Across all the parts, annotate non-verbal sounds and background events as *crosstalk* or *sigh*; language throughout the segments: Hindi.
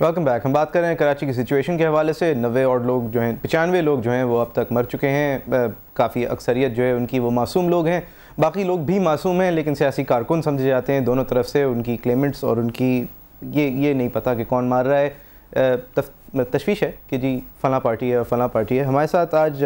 वेलकम बैक हम बात कर रहे हैं कराची की सिचुएशन के हवाले से नवे और लोग जो हैं पचानवे लोग जो हैं वो अब तक मर चुके हैं काफ़ी अक्सरियत जो है उनकी वो मासूम लोग हैं बाकी लोग भी मासूम हैं लेकिन सियासी कारकुन समझे जाते हैं दोनों तरफ से उनकी क्लेमेंट्स और उनकी ये ये नहीं पता कि कौन मार रहा है तशवीश है कि जी फ़लाँ पार्टी है और फ़लाँ पार्टी है हमारे साथ आज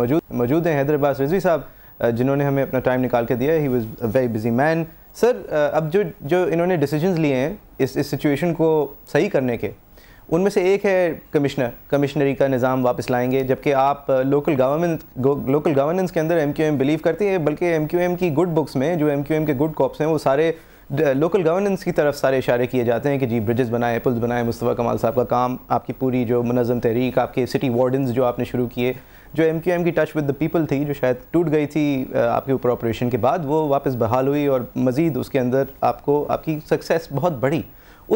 मौजूद मौजूद हैं हैदराबाद रिजवी साहब जिन्होंने हमें अपना टाइम निकाल के दिया ही was very busy man sir अब जो जो इन्होंने डिसीजंस लिए हैं इस इस सिचुएशन को सही करने के उनमें से एक है कमिश्नर कमिश्नरी का निज़ाम वापस लाएंगे जबकि आप लोकल गवर्नमेंट लोकल गवर्नेंस के अंदर एम क्यू एम बिलीव करती है बल्कि एम क्यू एम की गुड बुक्स में जो एम क्यू एम के गुड कॉप्स हैं वो सारे लोकल uh, गवर्नेंस की तरफ सारे इशारे किए जाते हैं कि जी ब्रिजेस बनाए पुल्स बनाए मुस्तफ़ा कमाल साहब का काम आपकी पूरी जो मनज़म तहरीक आपके सिटी वार्डन जो आपने शुरू किए जो एम क्यू एम की टच विद द पीपल थी जो शायद टूट गई थी आपके ऊपर ऑपरेशन के बाद वो वापस बहाल हुई और मज़ीद उसके अंदर आपको आपकी सक्सेस बहुत बढ़ी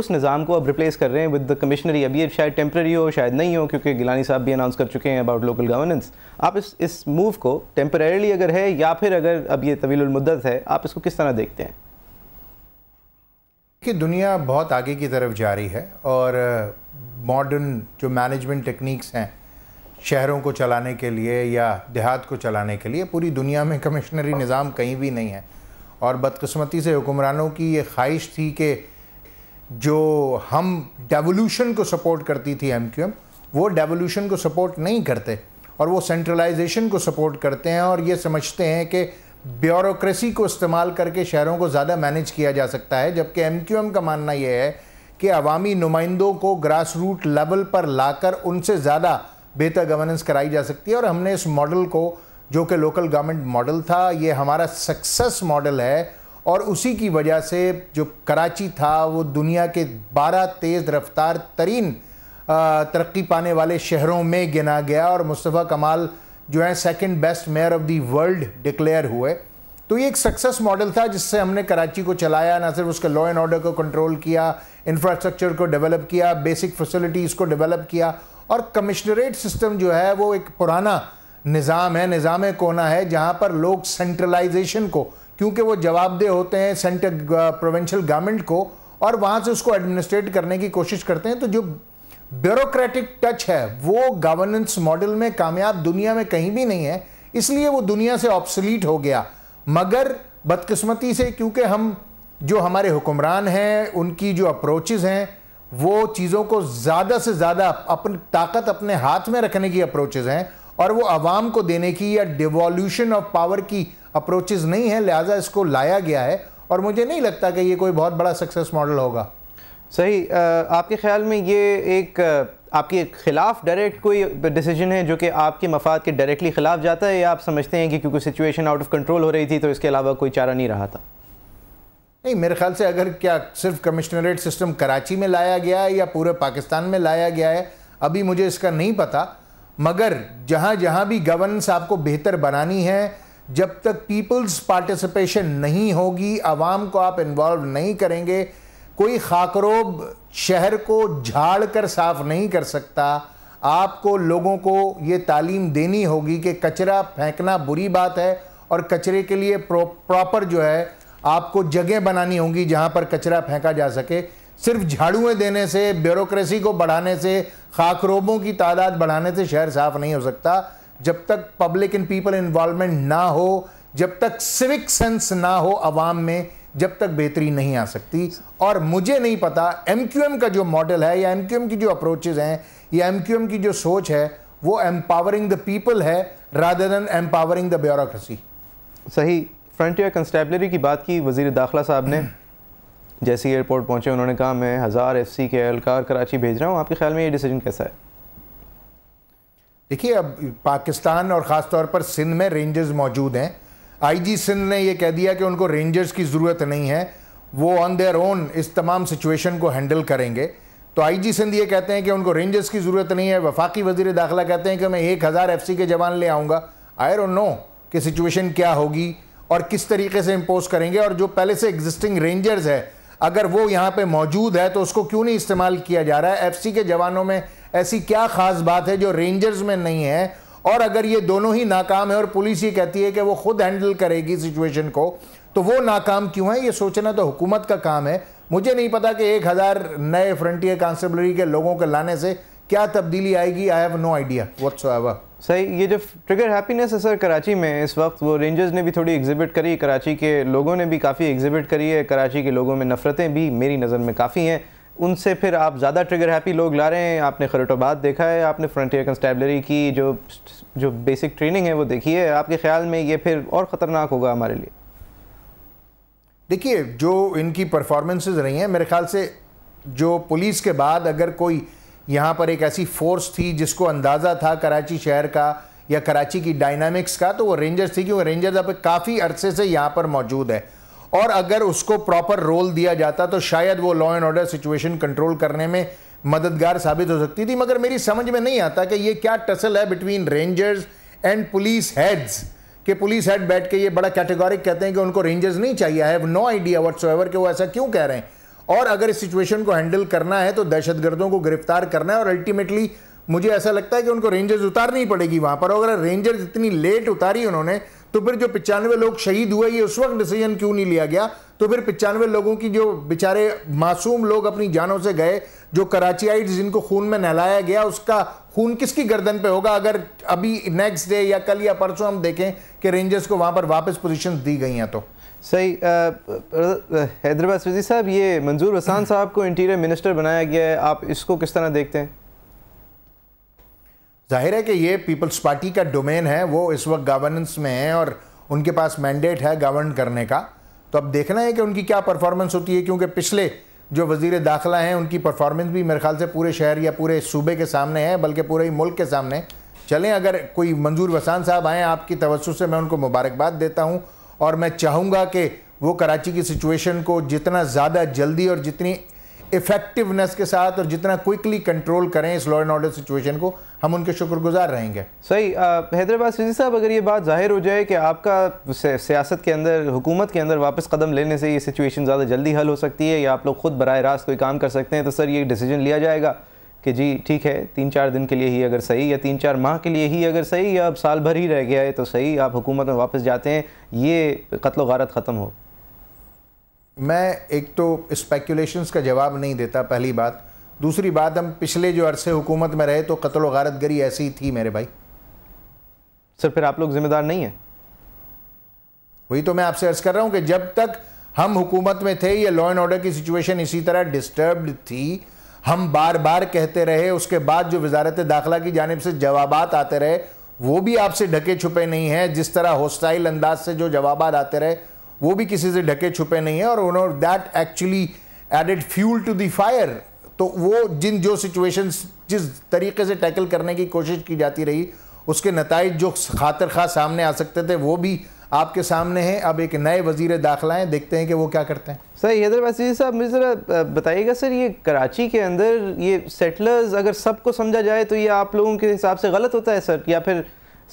उस निज़ाम को अब रिप्लेस कर रहे हैं विद द कमिश्नरी अब ये शायद टेम्प्रेरी हो शायद नहीं हो क्योंकि गिलानी साहब भी अनाउंस कर चुके हैं अबाउट लोकल गवर्नेंस आप इस इस मूव को टेम्प्रेरली अगर है या फिर अगर अब ये तवीलमदत है आप इसको किस तरह देखते हैं कि दुनिया बहुत आगे की तरफ जा रही है और मॉडर्न जो मैनेजमेंट टेक्निक्स हैं शहरों को चलाने के लिए या देहात को चलाने के लिए पूरी दुनिया में कमिश्नरी निज़ाम कहीं भी नहीं है और बदकस्मती से हुक्मरानों की ये ख्वाहिश थी कि जो हम डेवोल्यूशन को सपोर्ट करती थी एम क्यू एम वो डेवोल्यूशन को सपोर्ट नहीं करते और वो सेंट्रलाइजेशन को सपोर्ट करते हैं और ये समझते हैं कि ब्यूरोक्रेसी को इस्तेमाल करके शहरों को ज़्यादा मैनेज किया जा सकता है जबकि एम क्यू एम का मानना यह है कि अवामी नुमाइंदों को ग्रास रूट लेवल पर लाकर उनसे ज़्यादा बेहतर गवर्नेंस कराई जा सकती है और हमने इस मॉडल को जो कि लोकल गवर्नमेंट मॉडल था ये हमारा सक्सेस मॉडल है और उसी की वजह से जो कराची था वो दुनिया के 12 तेज़ रफ्तार तरीन तरक्की पाने वाले शहरों में गिना गया और मुस्तफ़ा कमाल जो है second best mayor of the world declare हुए तो ये एक सक्सेस मॉडल था जिससे हमने कराची को चलाया ना सिर्फ उसके लॉ एंड ऑर्डर को कंट्रोल किया इंफ्रास्ट्रक्चर को डेवलप किया बेसिक फैसिलिटीज़ को डेवलप किया और कमिश्नरेट सिस्टम जो है वो एक पुराना निज़ाम है निज़ाम कोना है जहाँ पर लोग सेंट्रलाइजेशन को क्योंकि वो जवाबदेह होते हैं सेंट्रल प्रोवेंशल गवर्नमेंट को और वहाँ से उसको एडमिनिस्ट्रेट करने की कोशिश करते हैं तो जो ब्यूरोक्रेटिक टच है वो गवर्नेंस मॉडल में कामयाब दुनिया में कहीं भी नहीं है इसलिए वो दुनिया से ऑप्सलीट हो गया मगर बदकिस्मती से क्योंकि हम जो हमारे हुक्मरान हैं उनकी जो अप्रोचेज़ हैं वो चीज़ों को ज़्यादा से ज़्यादा अपन ताकत अपने हाथ में रखने की अप्रोचेज हैं और वो आवाम को देने की या डिवॉल्यूशन ऑफ पावर की अप्रोचेज नहीं है लिहाजा इसको लाया गया है और मुझे नहीं लगता कि ये कोई बहुत बड़ा सक्सेस मॉडल होगा सही आपके ख्याल में ये एक आपके खिलाफ डायरेक्ट कोई डिसीजन है जो कि आपके मफाद के डायरेक्टली खिलाफ जाता है या आप समझते हैं कि क्योंकि सिचुएशन आउट ऑफ कंट्रोल हो रही थी तो इसके अलावा कोई चारा नहीं रहा था नहीं मेरे ख्याल से अगर क्या सिर्फ कमिश्नरेट सिस्टम कराची में लाया गया है या पूरे पाकिस्तान में लाया गया है अभी मुझे इसका नहीं पता मगर जहाँ जहाँ भी गवर्नेंस आपको बेहतर बनानी है जब तक पीपल्स पार्टिसिपेशन नहीं होगी आवाम को आप इन्वॉल्व नहीं करेंगे कोई खाकरोब शहर को झाड़ कर साफ नहीं कर सकता आपको लोगों को ये तालीम देनी होगी कि कचरा फेंकना बुरी बात है और कचरे के लिए प्रॉपर जो है आपको जगह बनानी होंगी जहाँ पर कचरा फेंका जा सके सिर्फ झाड़ुएं देने से ब्यूरोक्रेसी को बढ़ाने से खाकरोबों की तादाद बढ़ाने से शहर साफ नहीं हो सकता जब तक पब्लिक एंड पीपल इन्वॉल्वमेंट ना हो जब तक सिविक सेंस ना हो आवाम में जब तक बेहतरी नहीं आ सकती और मुझे नहीं पता एम का जो मॉडल है या एम की जो अप्रोचेज हैं या एम की जो सोच है वो एम्पावरिंग द पीपल है rather than empowering the bureaucracy सही फ्रंटियर कंस्टेबलरी की बात की वजीर दाखिला साहब ने *clears throat* जैसे एयरपोर्ट पहुँचे उन्होंने कहा मैं हज़ार एफ सी के एहलकार कराची भेज रहा हूँ आपके ख्याल में ये डिसीजन कैसा है देखिए अब पाकिस्तान और ख़ास तौर पर सिंध में रेंजर्स मौजूद हैं आईजी सिंध ने यह कह दिया कि उनको रेंजर्स की ज़रूरत नहीं है वो ऑन देयर ओन इस तमाम सिचुएशन को हैंडल करेंगे तो जी सिंध ये कहते हैं कि उनको रेंजर्स की ज़रूरत नहीं है वफाकी वजीर दाखिला कहते हैं कि मैं एक हज़ार एफ के जवान ले आऊँगा आई डोंट नो कि सिचुएशन क्या होगी और किस तरीके से इम्पोज करेंगे और जो पहले से एग्जिस्टिंग रेंजर्स है अगर वो यहाँ पे मौजूद है तो उसको क्यों नहीं इस्तेमाल किया जा रहा है एफसी के जवानों में ऐसी क्या खास बात है जो रेंजर्स में नहीं है और अगर ये दोनों ही नाकाम है और पुलिस ये कहती है कि वो खुद हैंडल करेगी सिचुएशन को तो वो नाकाम क्यों है ये सोचना तो हुकूमत का काम है मुझे नहीं पता कि एक हज़ार नए फ्रंटियर कांस्टेबलरी के लोगों के लाने से क्या तब्दीली आएगी I have no idea what's सही ये जो ट्रिगर हैप्पीनेस है सर कराची में इस वक्त वो रेंजर्स ने भी थोड़ी एग्जिबिट करी कराची के लोगों ने भी काफ़ी एग्जिबिट करी है कराची के लोगों में नफ़रतें भी मेरी नज़र में काफ़ी हैं उनसे फिर आप ज़्यादा ट्रिगर हैप्पी लोग ला रहे हैं आपने खरटोबाद देखा है आपने फ्रंटियर कंस्टेबलरी की जो जो बेसिक ट्रेनिंग है वो देखी है आपके ख्याल में ये फिर और ख़तरनाक होगा हमारे लिए देखिए जो इनकी परफॉर्मेंसेज रही हैं मेरे ख्याल से जो पुलिस के बाद अगर कोई यहाँ पर एक ऐसी फोर्स थी जिसको अंदाज़ा था कराची शहर का या कराची की डायनामिक्स का तो वो रेंजर्स थी क्योंकि रेंजर्स अब काफ़ी अरसे से यहाँ पर मौजूद है और अगर उसको प्रॉपर रोल दिया जाता तो शायद वो law and order situation control करने में मददगार साबित हो सकती थी मगर मेरी समझ में नहीं आता कि ये क्या टसल है between rangers and police heads कि पुलिस हेड बैठ के ये बड़ा कैटेगोरिक कहते हैं कि उनको रेंजर्स नहीं चाहिए I have no idea whatsoever कि वो ऐसा क्यों कह रहे हैं और अगर इस सिचुएशन को हैंडल करना है तो दहशतगर्दों को गिरफ्तार करना है और अल्टीमेटली मुझे ऐसा लगता है कि उनको रेंजर्स उतारनी पड़ेगी वहां पर अगर रेंजर्स इतनी लेट उतारी उन्होंने तो फिर जो पिचानवे लोग शहीद हुए ये उस वक्त डिसीजन क्यों नहीं लिया गया तो फिर पिचानवे लोगों की जो बेचारे मासूम लोग अपनी जानों से गए जो कराची आइट जिनको खून में नहलाया गया उसका खून किसकी गर्दन पे होगा अगर अभी नेक्स्ट डे या कल या परसों हम देखें कि रेंजर्स को वहां पर वापस पोजिशन दी गई हैं तो सही हैदराबाद फजी साहब ये मंजूर वसान *clears throat* साहब को इंटीरियर मिनिस्टर बनाया गया है आप इसको किस तरह देखते हैं जाहिर है कि ये पीपल्स पार्टी का डोमेन है वो इस वक्त गवर्नेंस में है और उनके पास मैंडेट है गवर्न करने का तो अब देखना है कि उनकी क्या परफॉर्मेंस होती है क्योंकि पिछले जो वजीर दाखिला हैं उनकी परफॉर्मेंस भी मेरे ख्याल से पूरे शहर या पूरे सूबे के सामने है बल्कि पूरे ही मुल्क के सामने चलें अगर कोई मंजूर वसान साहब आएँ आपकी तवसु से मैं उनको मुबारकबाद देता हूँ और मैं चाहूँगा कि वो कराची की सिचुएशन को जितना ज़्यादा जल्दी और जितनी इफेक्टिवनेस के साथ और जितना क्विकली कंट्रोल करें इस लॉ एंड ऑर्डर सिचुएशन को हम उनके शुक्रगुजार रहेंगे सही हैदराबाद सिजी साहब अगर ये बात जाहिर हो जाए कि आपका सियासत के अंदर हुकूमत के अंदर वापस कदम लेने से ये सिचुएशन ज़्यादा जल्दी हल हो सकती है या आप लोग खुद बर रास्त कोई काम कर सकते हैं तो सर ये डिसीजन लिया जाएगा कि जी ठीक है तीन चार दिन के लिए ही अगर सही या तीन चार माह के लिए ही अगर सही या अब साल भर ही रह गया है तो सही आप हुकूमत में वापस जाते हैं ये कत्ल गारत ख़त्म हो मैं एक तो स्पेकुलेशंस का जवाब नहीं देता पहली बात दूसरी बात हम पिछले जो अरसे हुकूमत में रहे तो कत्ल गारत गरी ऐसी थी मेरे भाई सर फिर आप लोग जिम्मेदार नहीं हैं वही तो मैं आपसे अर्ज़ कर रहा हूँ कि जब तक हम हुकूमत में थे या लॉ एंड ऑर्डर की सिचुएशन इसी तरह डिस्टर्ब थी हम बार बार कहते रहे उसके बाद जो वजारत दाखिला की जानब से जवाब आते रहे वो भी आपसे ढके छुपे नहीं हैं जिस तरह होस्टाइल अंदाज से जो जवाब आते रहे वो भी किसी से ढके छुपे नहीं है और उन्होंने that actually added fuel to the fire तो वो जिन जो सिचुएशंस जिस तरीके से टैकल करने की कोशिश की जाती रही उसके नतज जो खातर खा सामने आ सकते थे वो भी आपके सामने है अब एक नए वजीर दाखिला हैं देखते हैं कि वो क्या करते हैं सर हैदर वसी साहब मुझे ज़रा बताइएगा सर ये कराची के अंदर ये सेटलर्स अगर सबको समझा जाए तो ये आप लोगों के हिसाब से गलत होता है सर या फिर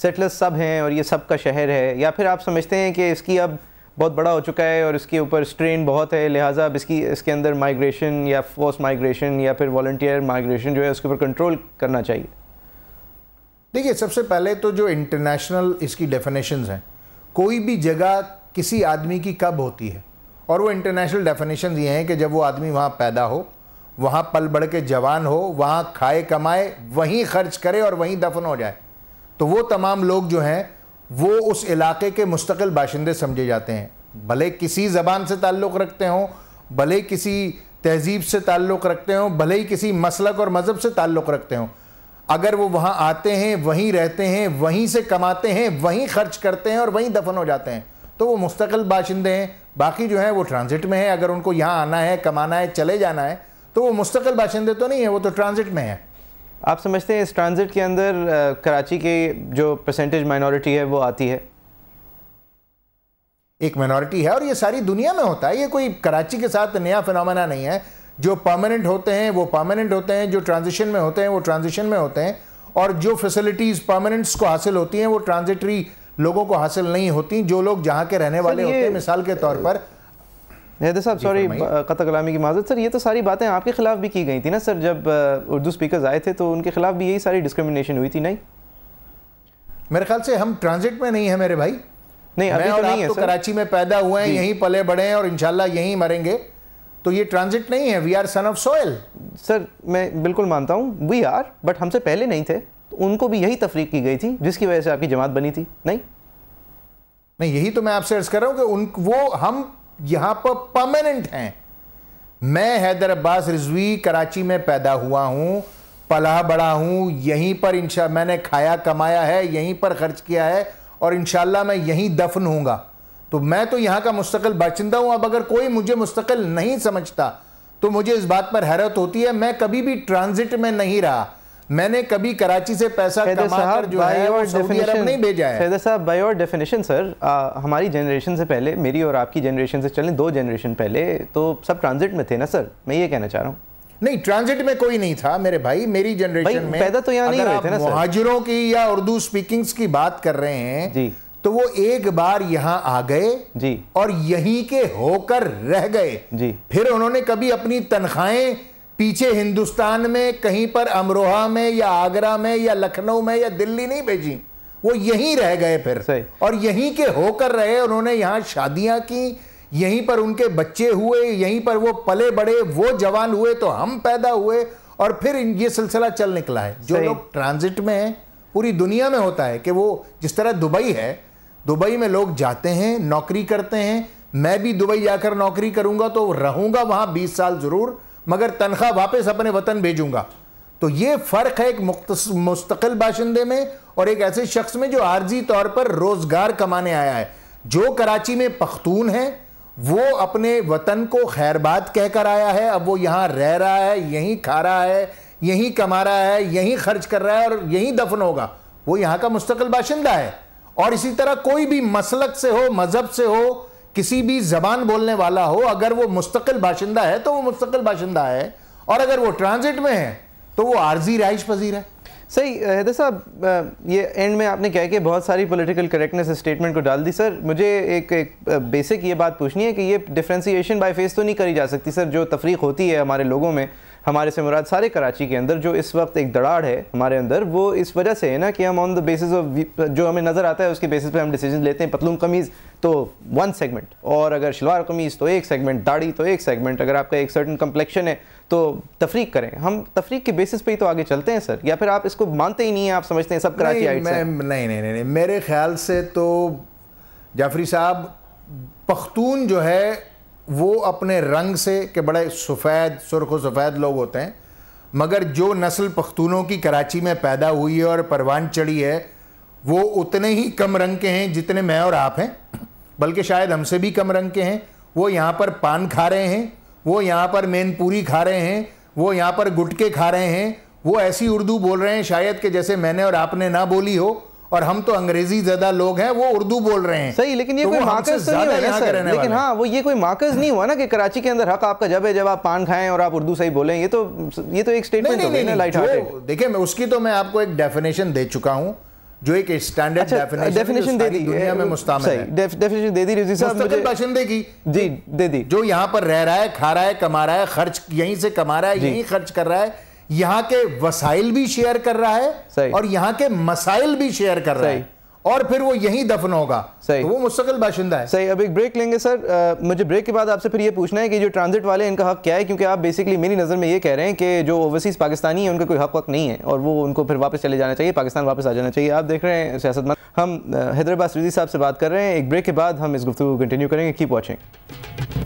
सेटलर्स सब हैं और ये सब का शहर है या फिर आप समझते हैं कि इसकी अब बहुत बड़ा हो चुका है और इसके ऊपर स्ट्रेन बहुत है लिहाजा अब इसकी इसके अंदर माइग्रेशन या फोर्स माइग्रेशन या फिर वॉल्टियर माइग्रेशन जो है उसके ऊपर कंट्रोल करना चाहिए देखिए सबसे पहले तो जो इंटरनेशनल इसकी डेफिनेशंस हैं कोई भी जगह किसी आदमी की कब होती है और वो इंटरनेशनल डेफिनेशन ये हैं कि जब वो आदमी वहाँ पैदा हो वहाँ पल बढ़ के जवान हो वहाँ खाए कमाए वहीं खर्च करे और वहीं दफन हो जाए तो वो तमाम लोग जो हैं वो उस इलाके के मुस्तकिल बाशिंदे समझे जाते हैं भले किसी ज़बान से ताल्लुक़ रखते हों भले किसी तहजीब से ताल्लुक़ रखते हों भले ही किसी मसलक और मज़हब से ताल्लुक़ रखते हों अगर वो वहां आते हैं वहीं रहते हैं वहीं से कमाते हैं वहीं खर्च करते हैं और वहीं दफन हो जाते हैं तो वो मुस्तकिल बाशिंदे हैं बाकी जो है वो ट्रांजिट में है अगर उनको यहाँ आना है कमाना है चले जाना है तो वो मुस्तकिल बाशिंदे तो नहीं है वो तो ट्रांजिट में है आप समझते हैं इस ट्रांजिट के अंदर कराची के जो परसेंटेज माइनॉरिटी है वो आती है एक माइनॉरिटी है और ये सारी दुनिया में होता है ये कोई कराची के साथ नया फिनोमेना नहीं है जो परमानेंट होते हैं वो परमानेंट होते हैं जो ट्रांजिशन में होते हैं वो ट्रांजिशन में होते हैं और जो फैसिलिटीज़ परमानेंट्स को हासिल होती हैं वो ट्रांजिटरी लोगों को हासिल नहीं होती जो लोग जहाँ के रहने वाले होते हैं मिसाल के तौर पर नहीं साहब सॉरी कत की माजत सर ये तो सारी बातें आपके ख़िलाफ़ भी की गई थी ना सर जब उर्दू स्पीकर आए थे तो उनके ख़िलाफ़ भी यही सारी डिस्क्रिमिनेशन हुई थी नहीं मेरे ख्याल से हम ट्रांजिट में नहीं है मेरे भाई नहीं मैं अभी तो और तो नहीं आप है, तो कराची में पैदा हुए हैं यहीं पले बड़े हैं और इंशाल्लाह यहीं मरेंगे तो ये ट्रांजिट नहीं है we are son of soil sir मैं बिल्कुल मानता हूँ वी आर बट हमसे पहले नहीं थे तो उनको भी यही तफरीक की गई थी जिसकी वजह से आपकी जमात बनी थी नहीं नहीं यही तो मैं आपसे अर्ज कर रहा हूं कि उन वो हम यहां पर परमानेंट हैं मैं हैदर अब्बास रिजवी कराची में पैदा हुआ हूं पला बड़ा हूं यहीं पर इंशा मैंने खाया कमाया है यहीं पर खर्च किया है और इंशाला मैं यहीं दफन हूँगा तो मैं तो यहाँ का मुस्तकिल बाशिंदा हूँ अब अगर कोई मुझे मुस्तकिल नहीं समझता तो मुझे इस बात पर हैरत होती है मैं कभी भी ट्रांजिट में नहीं रहा मैंने कभी कराची से पैसा कमाकर जो है वो सऊदी अरब नहीं भेजा है फैदर साहब बाय और डेफिनेशन सर आ, हमारी जनरेशन से पहले मेरी और आपकी जनरेशन से चलें दो जनरेशन पहले तो सब ट्रांजिट में थे ना सर मैं ये कहना चाह रहा हूँ नहीं ट्रांजिट में कोई नहीं था मेरे भाई मेरी जनरेशन में पैदा तो यहाँ नहीं हुए थे ना हाजिरों की या उर्दू स्पीकिंग्स की बात कर रहे हैं तो वो एक बार यहां आ गए जी और यहीं के होकर रह गए जी फिर उन्होंने कभी अपनी तनख्वाहें पीछे हिंदुस्तान में कहीं पर अमरोहा में या आगरा में या लखनऊ में या दिल्ली नहीं भेजी वो यहीं रह गए फिर और यहीं के होकर रहे उन्होंने यहाँ शादियां की यहीं पर उनके बच्चे हुए यहीं पर वो पले बड़े वो जवान हुए तो हम पैदा हुए और फिर ये सिलसिला चल निकला है जो लोग ट्रांजिट में है पूरी दुनिया में होता है कि वो जिस तरह दुबई है दुबई में लोग जाते हैं नौकरी करते हैं मैं भी दुबई जाकर नौकरी करूंगा तो रहूंगा वहां 20 साल ज़रूर मगर तनख्वाह वापस अपने वतन भेजूंगा तो ये फ़र्क है एक मुस्तकिल बाशिंदे में और एक ऐसे शख्स में जो आर्जी तौर पर रोज़गार कमाने आया है जो कराची में पख्तून है वो अपने वतन को खैरबाद कहकर आया है अब वो यहाँ रह रहा है यहीं खा रहा है यहीं कमा रहा है यहीं खर्च कर रहा है और यहीं दफन होगा वो यहाँ का मुस्तकिल बाशिंदा है और इसी तरह कोई भी मसलक से हो मजहब से हो किसी भी जबान बोलने वाला हो अगर वो मुस्तकिल बाशिंदा है तो वो मुस्तकिल बाशिंदा है और अगर वो ट्रांजिट में है तो वो आर्जी रहाइश पजीर है सही हैदर साहब ये एंड में आपने कहा कि बहुत सारी पॉलिटिकल करेक्टनेस स्टेटमेंट को डाल दी सर मुझे एक एक बेसिक ये बात पूछनी है कि ये डिफ्रेंसीशन बाई फेस तो नहीं करी जा सकती सर जो तफरीक होती है हमारे लोगों में हमारे से मुराद सारे कराची के अंदर जो इस वक्त एक दड़ाड़ है हमारे अंदर वो इस वजह से है ना कि हम ऑन द बेसिस ऑफ जो हमें नज़र आता है उसके बेसिस पे हम डिसीजन लेते हैं पतलून कमीज़ तो वन सेगमेंट और अगर शलवार कमीज़ तो एक सेगमेंट दाढ़ी तो एक सेगमेंट अगर आपका एक सर्टन कम्प्लेक्शन है तो तफरीक करें हम तफरीक के बेसिस पे ही तो आगे चलते हैं सर या फिर आप इसको मानते ही नहीं हैं आप समझते हैं सब कराची नहीं, नहीं, नहीं, नहीं नहीं मेरे ख्याल से तो जाफरी साहब पख्तून जो है वो अपने रंग से के बड़े सफ़ेद सुरख व सफ़ेद लोग होते हैं मगर जो नस्ल पख्तूनों की कराची में पैदा हुई है और परवान चढ़ी है वो उतने ही कम रंग के हैं जितने मैं और आप हैं बल्कि शायद हमसे भी कम रंग के हैं वो यहाँ पर पान खा रहे हैं वो यहाँ पर मेनपूरी खा रहे हैं वो यहाँ पर गुटके खा रहे हैं वो ऐसी उर्दू बोल रहे हैं शायद कि जैसे मैंने और आपने ना बोली हो और हम तो अंग्रेजी ज्यादा लोग हैं वो उर्दू बोल रहे हैं सही लेकिन ये तो कोई मार्कस तो नहीं हुआ सर लेकिन हाँ वो ये कोई मार्कस नहीं हुआ ना कि कराची के अंदर हक आपका जब है जब आप पान खाएं और आप उर्दू सही बोलें ये तो ये तो एक स्टेटमेंट हो गई ना लाइट हार्टेड देखिए मैं उसकी तो मैं आपको एक डेफिनेशन दे चुका हूँ जो एक स्टैंडर्ड डेफिनेशन डेफिनेशन दे दी दुनिया में मुस्तामिल है डेफिनेशन दे दी रिजी साहब मुझे बाशिंदे की जी दे दी जो यहाँ पर रह रहा है खा रहा है कमा रहा है खर्च यहीं से कमा रहा है यहीं खर्च कर रहा है यहां के वसाइल भी शेयर कर रहा है और यहां के मसाइल भी शेयर कर रहा है और फिर वो यही दफन होगा सही तो वो मुस्तकिल बाशिंदा है सही अब एक ब्रेक लेंगे सर आ, मुझे ब्रेक के बाद आपसे फिर ये पूछना है कि जो ट्रांजिट वाले इनका हक क्या है क्योंकि आप बेसिकली मेरी नज़र में ये कह रहे हैं कि जो ओवरसीज़ पाकिस्तानी है उनका कोई हक वक्त नहीं है और वो उनको फिर वापस चले जाना चाहिए पाकिस्तान वापस आ जाना चाहिए आप देख रहे हैं सियासतमंद हम हैदराबाद रिजी साहब से बात कर रहे हैं एक ब्रेक के बाद हम इस गुफ्तु कंटिन्यू करेंगे कीप वॉचिंग